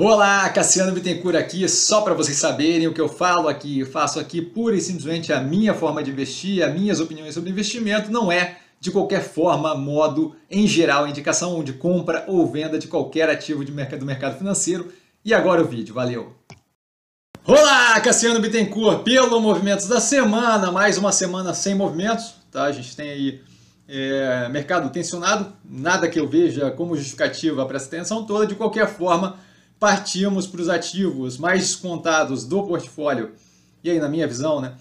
Olá, Cassiano Bittencourt aqui, só para vocês saberem o que eu falo aqui, eu faço aqui pura e simplesmente a minha forma de investir, as minhas opiniões sobre investimento, não é de qualquer forma, modo, em geral, indicação de compra ou venda de qualquer ativo de mercado, do mercado financeiro. E agora o vídeo, valeu! Olá, Cassiano Bittencourt, pelo Movimentos da Semana, mais uma semana sem movimentos, tá? A gente tem aí é, mercado tensionado, nada que eu veja como justificativa para essa tensão toda, de qualquer forma, partimos para os ativos mais descontados do portfólio. E aí, na minha visão, né?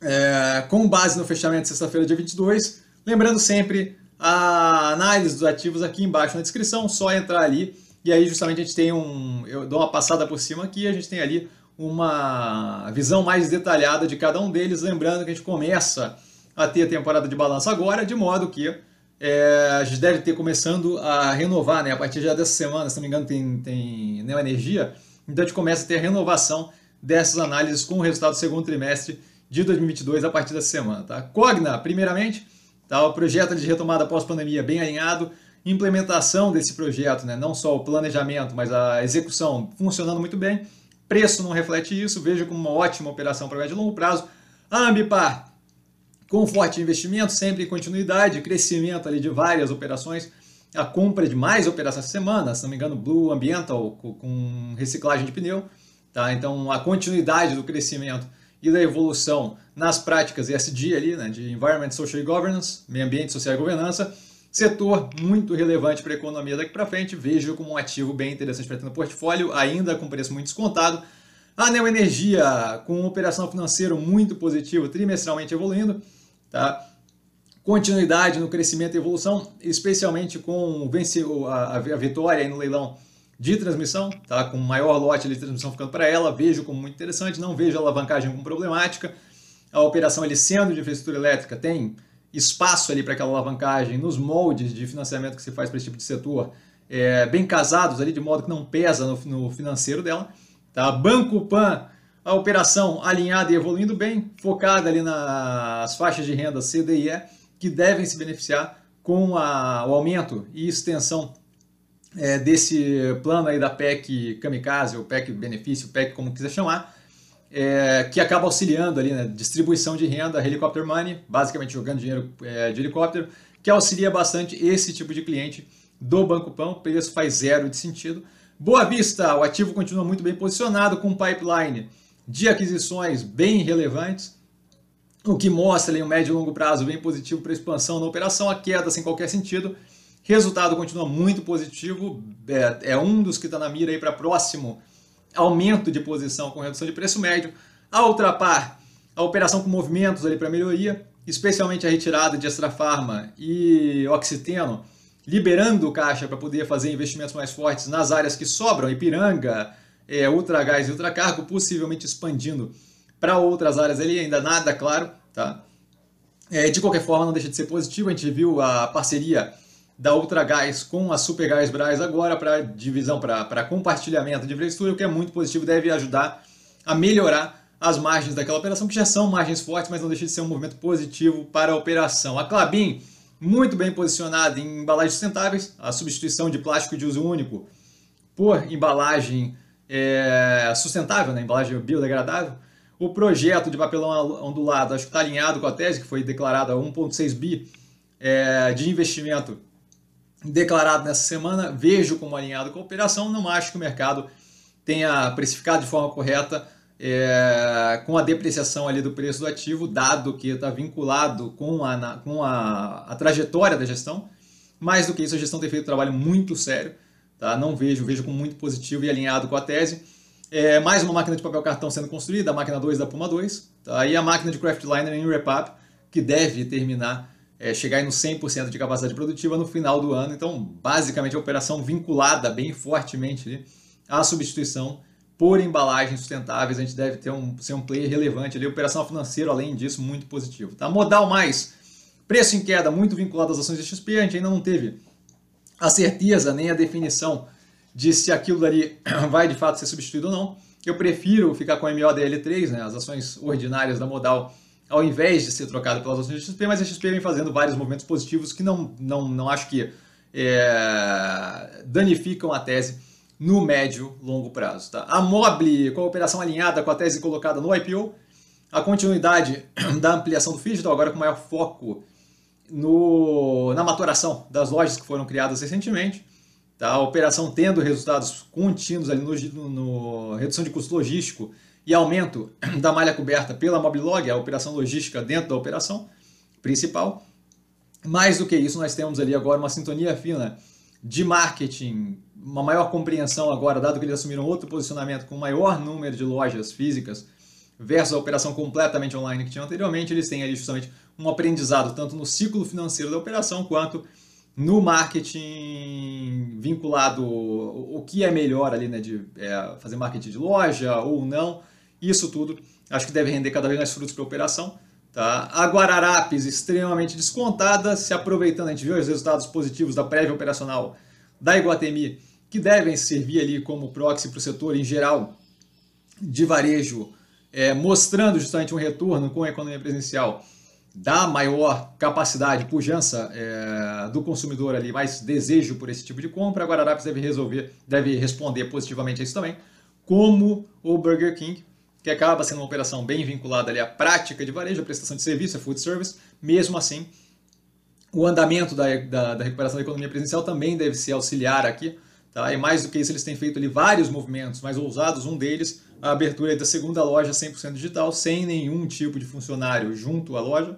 É, com base no fechamento de sexta-feira, dia 22. Lembrando sempre a análise dos ativos aqui embaixo na descrição, só entrar ali. E aí, justamente, a gente tem um. Eu dou uma passada por cima aqui, a gente tem ali uma visão mais detalhada de cada um deles. Lembrando que a gente começa a ter a temporada de balanço agora, de modo que é, a gente deve ter começando a renovar, né? A partir já dessa semana, se não me engano, tem, tem neoenergia. Né, então a gente começa a ter a renovação dessas análises com o resultado do segundo trimestre de 2022 a partir dessa semana, tá? Cogna, primeiramente, tá? O projeto de retomada pós-pandemia bem alinhado, implementação desse projeto, né? Não só o planejamento, mas a execução funcionando muito bem. Preço não reflete isso, vejo como uma ótima operação para médio e longo prazo. A Ambipar com forte investimento, sempre em continuidade, crescimento ali de várias operações, a compra de mais operações por semana, se não me engano, Blue Ambiental com reciclagem de pneu. Tá? Então, a continuidade do crescimento e da evolução nas práticas ESG ali, né, de Environment, Social e Governance, meio ambiente, social e governança, setor muito relevante para a economia daqui para frente, vejo como um ativo bem interessante para ter no portfólio, ainda com preço muito descontado. A Neo Energia, com operação financeira muito positiva, trimestralmente evoluindo, Tá? Continuidade no crescimento e evolução, especialmente com a, a vitória no leilão de transmissão, tá? com maior lote de transmissão ficando para ela, vejo como muito interessante, não vejo alavancagem como problemática. A operação ali sendo de infraestrutura elétrica tem espaço ali para aquela alavancagem nos moldes de financiamento que se faz para esse tipo de setor, é, bem casados ali, de modo que não pesa no, no financeiro dela. Tá? Banco Pan a operação alinhada e evoluindo bem, focada ali nas faixas de renda C, e E, que devem se beneficiar com a, o aumento e extensão é, desse plano aí da PEC Kamikaze, ou PEC Benefício, PEC como quiser chamar, é, que acaba auxiliando ali, né, distribuição de renda, helicóptero money, basicamente jogando dinheiro é, de helicóptero, que auxilia bastante esse tipo de cliente do Banco Pão, o preço faz zero de sentido. Boa Vista, o ativo continua muito bem posicionado com o pipeline de aquisições bem relevantes, o que mostra ali, um médio e longo prazo bem positivo para expansão na operação, a queda sem qualquer sentido. Resultado continua muito positivo, é, é um dos que está na mira aí para próximo aumento de posição com redução de preço médio. A ultrapar a operação com movimentos ali para melhoria, especialmente a retirada de Extra Farma e Oxiteno, liberando caixa para poder fazer investimentos mais fortes nas áreas que sobram, Ipiranga, é, ultragás e ultracargo, possivelmente expandindo para outras áreas ali, ainda nada claro, tá? É, de qualquer forma, não deixa de ser positivo, a gente viu a parceria da Ultragás com a Supergás Brás agora para divisão, para compartilhamento de infraestrutura, o que é muito positivo, deve ajudar a melhorar as margens daquela operação, que já são margens fortes, mas não deixa de ser um movimento positivo para a operação. A Clabin, muito bem posicionada em embalagens sustentáveis, a substituição de plástico de uso único por embalagem é, sustentável, né, embalagem biodegradável, o projeto de papelão ondulado, acho que está alinhado com a tese que foi declarada 1,6 bi é, de investimento declarado nessa semana, vejo como alinhado com a operação, não acho que o mercado tenha precificado de forma correta é, com a depreciação ali do preço do ativo, dado que está vinculado com, a, com a, a trajetória da gestão. Mais do que isso, a gestão tem feito um trabalho muito sério Tá? Não vejo, vejo com muito positivo e alinhado com a tese. É, mais uma máquina de papel cartão sendo construída, a máquina 2 da Puma 2, tá? e a máquina de craftliner em wrap-up, que deve terminar, é, chegar no 100% de capacidade produtiva no final do ano. Então, basicamente, a operação vinculada bem fortemente ali, à substituição por embalagens sustentáveis, a gente deve ter um, ser um player relevante ali. Operação financeira, além disso, muito positivo. Tá? Modal mais, preço em queda, muito vinculado às ações de XP, a gente ainda não teve a certeza nem a definição de se aquilo ali vai de fato ser substituído ou não. Eu prefiro ficar com MODL3, né, as ações ordinárias da modal, ao invés de ser trocado pelas ações de XP, mas a XP vem fazendo vários movimentos positivos que não, não, não acho que é, danificam a tese no médio longo prazo. Tá? A Mobile, com a operação alinhada com a tese colocada no IPO, a continuidade da ampliação do FIS, então, agora com maior foco no, na maturação das lojas que foram criadas recentemente, tá? a operação tendo resultados contínuos ali no, no redução de custo logístico e aumento da malha coberta pela Moblog, a operação logística dentro da operação principal. Mais do que isso, nós temos ali agora uma sintonia fina de marketing, uma maior compreensão agora, dado que eles assumiram outro posicionamento com maior número de lojas físicas versus a operação completamente online que tinha anteriormente, eles têm ali justamente um aprendizado tanto no ciclo financeiro da operação quanto no marketing vinculado o que é melhor ali, né, de é, fazer marketing de loja ou não, isso tudo acho que deve render cada vez mais frutos para a operação. Tá? A Guararapes extremamente descontada, se aproveitando, a gente viu os resultados positivos da prévia operacional da Iguatemi, que devem servir ali como proxy para o setor em geral de varejo, é, mostrando justamente um retorno com a economia presencial dá maior capacidade, pujança é, do consumidor ali, mais desejo por esse tipo de compra, a Guararapes deve resolver, deve responder positivamente a isso também, como o Burger King, que acaba sendo uma operação bem vinculada ali à prática de varejo, à prestação de serviço, a food service, mesmo assim, o andamento da, da, da recuperação da economia presencial também deve se auxiliar aqui, Tá? E mais do que isso, eles têm feito ali vários movimentos mais ousados. Um deles, a abertura da segunda loja 100% digital, sem nenhum tipo de funcionário junto à loja.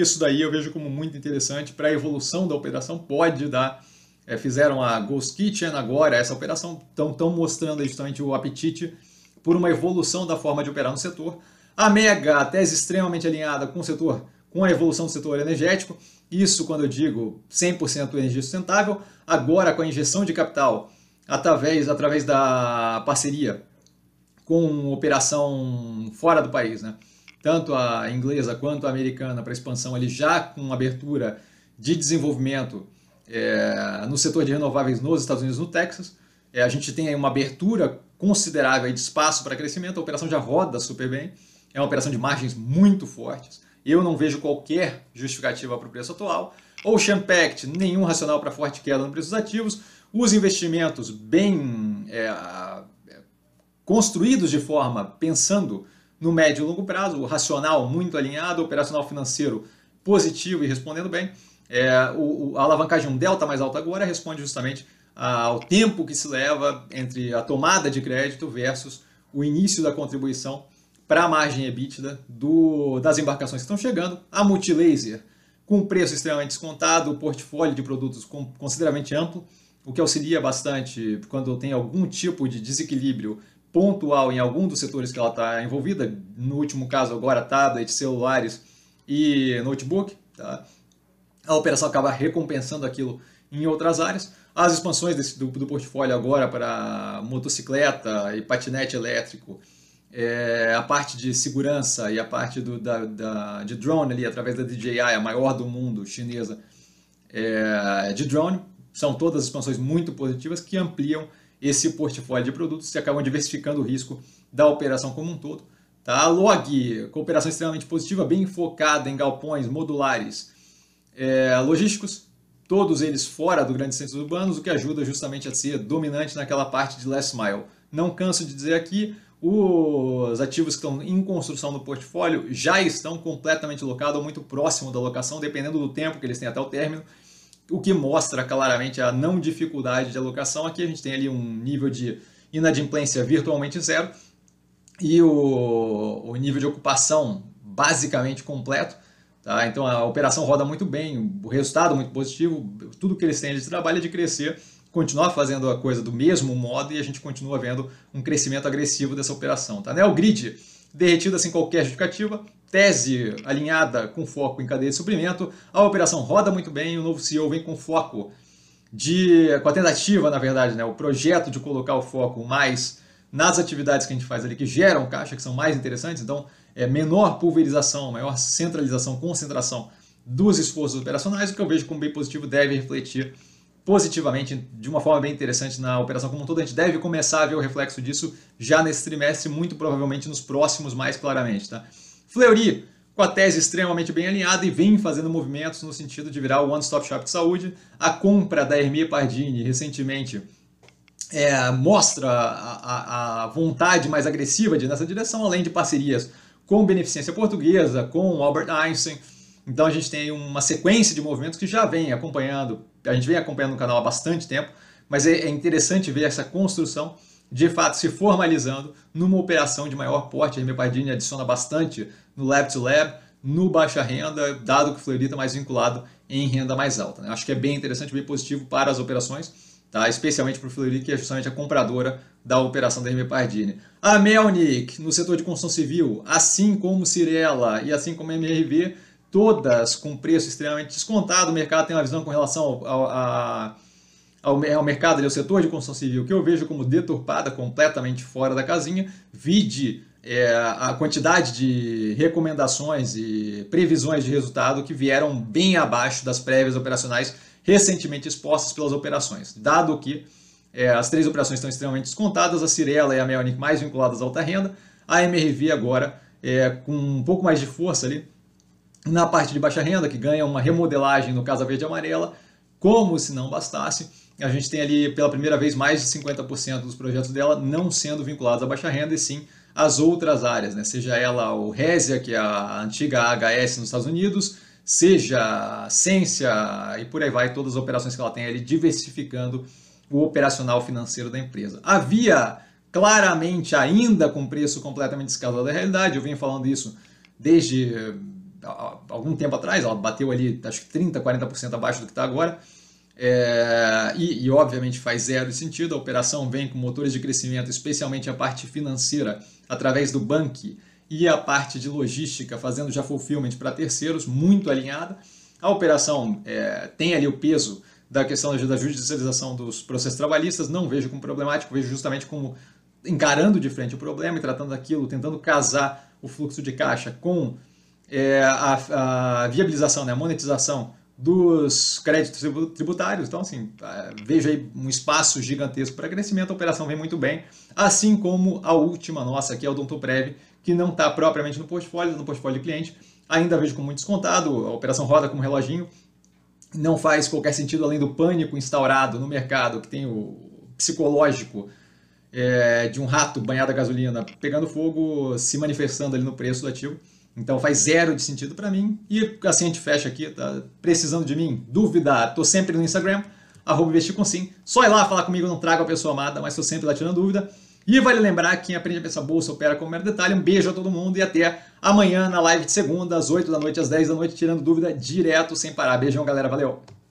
Isso daí eu vejo como muito interessante para a evolução da operação, pode dar. É, fizeram a Ghost Kitchen agora, essa operação, estão mostrando justamente o apetite por uma evolução da forma de operar no setor. A Mega, a tese extremamente alinhada com o setor, com a evolução do setor energético, isso quando eu digo 100% energia sustentável, agora com a injeção de capital através, através da parceria com operação fora do país, né? tanto a inglesa quanto a americana, para expansão ali já com abertura de desenvolvimento é, no setor de renováveis nos Estados Unidos no Texas. É, a gente tem aí uma abertura considerável de espaço para crescimento, a operação já roda super bem, é uma operação de margens muito fortes. Eu não vejo qualquer justificativa para o preço atual. Ocean Pact, nenhum racional para forte queda no preço dos ativos. Os investimentos bem é, é construídos de forma pensando no médio e longo prazo, o racional muito alinhado, o operacional financeiro positivo e respondendo bem. É, o, a alavancagem um delta mais alta agora responde justamente ah, ao tempo que se leva entre a tomada de crédito versus o início da contribuição para a margem EBITDA do, das embarcações que estão chegando. A Multilaser, com preço extremamente descontado, o portfólio de produtos consideravelmente amplo, o que auxilia bastante quando tem algum tipo de desequilíbrio pontual em algum dos setores que ela está envolvida, no último caso agora tablet, celulares e notebook, tá? a operação acaba recompensando aquilo em outras áreas. As expansões desse, do, do portfólio agora para motocicleta e patinete elétrico, é, a parte de segurança e a parte do, da, da, de drone ali, através da DJI, a maior do mundo chinesa é, de drone, são todas expansões muito positivas que ampliam esse portfólio de produtos se acabam diversificando o risco da operação como um todo. Tá? Log, cooperação extremamente positiva, bem focada em galpões modulares é, logísticos, todos eles fora do grandes centros urbanos, o que ajuda justamente a ser dominante naquela parte de last mile. Não canso de dizer aqui, os ativos que estão em construção no portfólio já estão completamente locados ou muito próximo da locação, dependendo do tempo que eles têm até o término o que mostra claramente a não dificuldade de alocação. Aqui a gente tem ali um nível de inadimplência virtualmente zero e o, o nível de ocupação basicamente completo. Tá? Então a operação roda muito bem, o resultado muito positivo, tudo que eles têm de trabalho é de crescer, continuar fazendo a coisa do mesmo modo e a gente continua vendo um crescimento agressivo dessa operação. Tá? Né? O grid derretido sem assim, qualquer justificativa, tese alinhada com foco em cadeia de suprimento, a operação roda muito bem, o novo CEO vem com foco de com a tentativa, na verdade, né, o projeto de colocar o foco mais nas atividades que a gente faz ali que geram caixa, que são mais interessantes, então é menor pulverização, maior centralização, concentração dos esforços operacionais, o que eu vejo como bem positivo deve refletir positivamente, de uma forma bem interessante na operação como um todo. A gente deve começar a ver o reflexo disso já nesse trimestre, muito provavelmente nos próximos mais claramente, tá? Fleury, com a tese extremamente bem alinhada e vem fazendo movimentos no sentido de virar o one-stop shop de saúde. A compra da Hermia Pardini, recentemente, é, mostra a, a, a, vontade mais agressiva de nessa direção, além de parcerias com Beneficência Portuguesa, com Albert Einstein. Então a gente tem uma sequência de movimentos que já vem acompanhando, a gente vem acompanhando o canal há bastante tempo, mas é, é interessante ver essa construção de fato se formalizando numa operação de maior porte. A Mepardini adiciona bastante no lab to lab, no baixa renda, dado que o Fleury está mais vinculado em renda mais alta. Né? Acho que é bem interessante, bem positivo para as operações, tá? especialmente para o Fleury, que é justamente a compradora da operação da Hermes Pardini. A Melnick, no setor de construção civil, assim como Cirela e assim como a MRV, todas com preço extremamente descontado, o mercado tem uma visão com relação a, a, ao, ao mercado e ao é setor de construção civil, que eu vejo como deturpada, completamente fora da casinha, vide é, a quantidade de recomendações e previsões de resultado que vieram bem abaixo das prévias operacionais recentemente expostas pelas operações, dado que é, as três operações estão extremamente descontadas, a Cirela e a Melnick mais vinculadas à alta renda, a MRV agora é, com um pouco mais de força ali na parte de baixa renda, que ganha uma remodelagem no Casa Verde e Amarela, como se não bastasse, a gente tem ali pela primeira vez mais de 50% dos projetos dela não sendo vinculados à baixa renda e sim às outras áreas, né? seja ela o Résia, que é a antiga AHS nos Estados Unidos, seja a Ciência e por aí vai, todas as operações que ela tem ali diversificando o operacional financeiro da empresa. Havia claramente ainda com preço completamente descasado da realidade, eu venho falando isso desde eh, algum tempo atrás, ela bateu ali acho que 30, 40% abaixo do que está agora, é, e, e, obviamente faz zero sentido. A operação vem com motores de crescimento, especialmente a parte financeira, através do banco e a parte de logística, fazendo já fulfillment para terceiros, muito alinhada. A operação é, tem ali o peso da questão da judicialização dos processos trabalhistas, não vejo como problemático, vejo justamente como encarando de frente o problema e tratando aquilo, tentando casar o fluxo de caixa com é, a, a viabilização, né, a monetização dos créditos tributários. Então, assim, é, veja aí um espaço gigantesco para crescimento, a operação vem muito bem, assim como a última nossa, que é o Dontoprev, que não está propriamente no portfólio, tá no portfólio de cliente, ainda vejo como muito descontado, a operação roda como um reloginho, não faz qualquer sentido além do pânico instaurado no mercado, que tem o psicológico é, de um rato banhado a gasolina pegando fogo, se manifestando ali no preço do ativo. Então faz zero de sentido para mim. E assim a gente fecha aqui, tá precisando de mim? Dúvida? Tô sempre no Instagram, arroba investir com sim. Só ir lá falar comigo, não trago a pessoa amada, mas tô sempre lá tirando dúvida. E vale lembrar que quem aprende a pensar bolsa opera como mero detalhe. Um beijo a todo mundo e até amanhã na live de segunda, às 8 da noite, às 10 da noite, tirando dúvida direto, sem parar. Beijão, galera. Valeu!